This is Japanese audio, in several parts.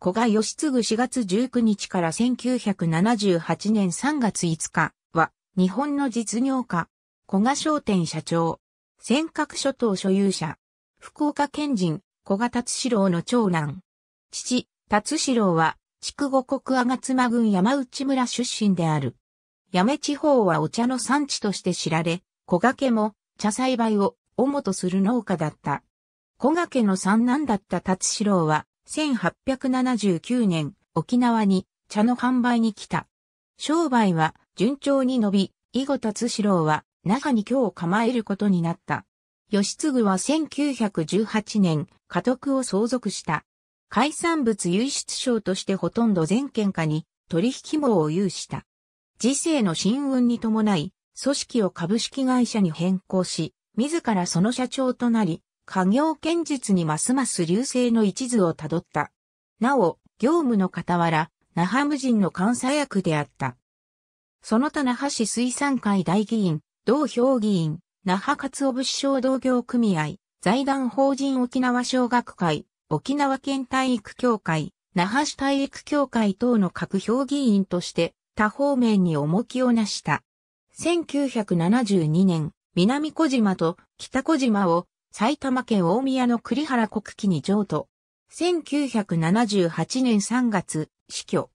古賀義次4月19日から1978年3月5日は、日本の実業家、古賀商店社長、尖閣諸島所有者、福岡県人、古賀達志郎の長男。父、達志郎は、筑後国吾妻郡山内村出身である。八女地方はお茶の産地として知られ、古賀家も茶栽培を主とする農家だった。古賀家の三男だった達志郎は、1879年、沖縄に茶の販売に来た。商売は順調に伸び、囲碁達志郎は中に今日構えることになった。吉継は1918年、家督を相続した。海産物輸出商としてほとんど全県下に取引網を有した。時世の新運に伴い、組織を株式会社に変更し、自らその社長となり、家業剣術にますます流星の一途をたどった。なお、業務の傍ら、那覇無人の監査役であった。その他那覇市水産会大議員、同評議員、那覇勝夫物商同業組合、財団法人沖縄小学会、沖縄県体育協会、那覇市体育協会等の各評議員として、他方面に重きをなした。1972年、南小島と北小島を埼玉県大宮の栗原国旗に譲渡。1978年3月、死去。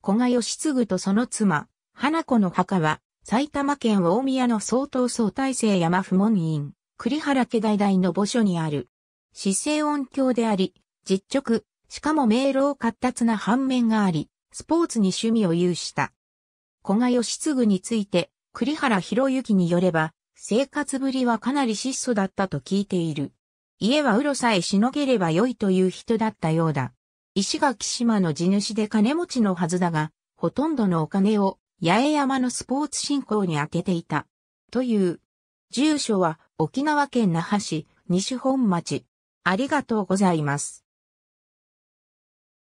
古賀義嗣とその妻、花子の墓は、埼玉県大宮の総統総大成山不門院、栗原家代々の墓所にある。姿勢音響であり、実直、しかも明朗活達な反面があり、スポーツに趣味を有した。古賀義嗣について、栗原博之によれば、生活ぶりはかなり質素だったと聞いている。家はうろさえしのげれば良いという人だったようだ。石垣島の地主で金持ちのはずだが、ほとんどのお金を八重山のスポーツ振興に充てていた。という。住所は沖縄県那覇市西本町。ありがとうございます。